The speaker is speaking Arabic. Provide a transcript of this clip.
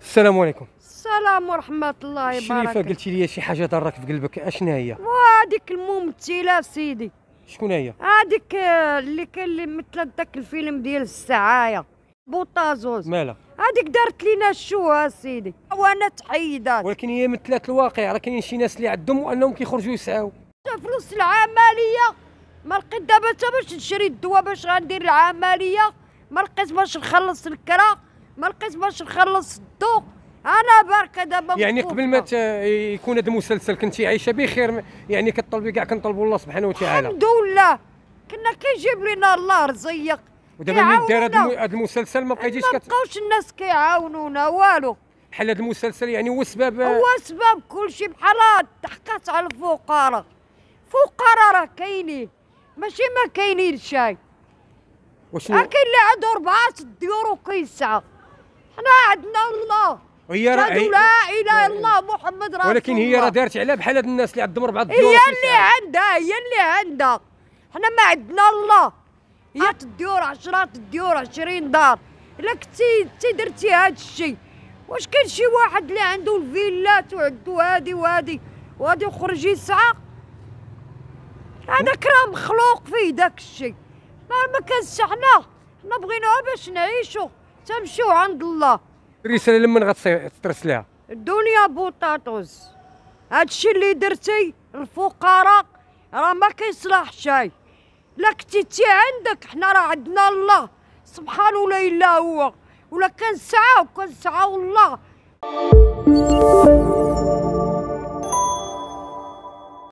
السلام عليكم السلام ورحمه الله وبركاته شريفه قلتي لي شي حاجه ضرك في قلبك اشنا هي وهذيك الممثله سيدي شكون هي هذيك آه، اللي كان اللي مثل ذاك الفيلم ديال السعايه بوطازوز مالها هذيك دارت لينا الشو سيدي وانا تحيدات ولكن هي مثلات الواقع راه كاينين شي ناس اللي عندهم وانهم كيخرجوا يسعاو فلوس العمليه ما لقيت دابا حتى باش نشري الدواء باش غندير العمليه ما لقيت باش نخلص الكرا ما لقيت باش نخلص الضو انا باركه دابا يعني قبل ما يكون هذا المسلسل كنتي عايشه بخير يعني كطلبي كاع كنطلبوا الله سبحانه وتعالى الحمد لله كنا كيجيب لنا الله رزيق ودابا ملي دار هذا المسلسل ما بقيتيش ما بقاوش الناس كيعاونونا والو بحال هذا المسلسل يعني هو سبب هو سبب كلشي بحال تحقات على الفقراء فقراء راه كاينين ماشي ما كاينين شاي وشنو كاين اللي عنده اربعه ديور وكاين حنا عندنا الله هي لا اله الا الله محمد رسول ولكن هي راه دارت على بحال هاد الناس اللي عندهم ربعه ديور هي اللي عندها هي اللي عندها حنا ما عندنا الله هي الديور 10 الديور 20 دار الا كنتي انت درتي هاد الشيء واش كاين شي واحد اللي عنده الفيلات وعنده هادي وهادي وهادي وخرجي ساعه هذاك راه مخلوق فيه داك الشيء ما كانش حنا حنا بغيناها باش نعيشوا تمشيو عند الله الرساله لمن غترسليها الدنيا الدنيا هذا هادشي اللي درتي الفقراء راه ما كيصلح شي لا كنتي عندك حنا راه عندنا الله سبحانه لا الا هو ولا كنسعاو كنسعاو الله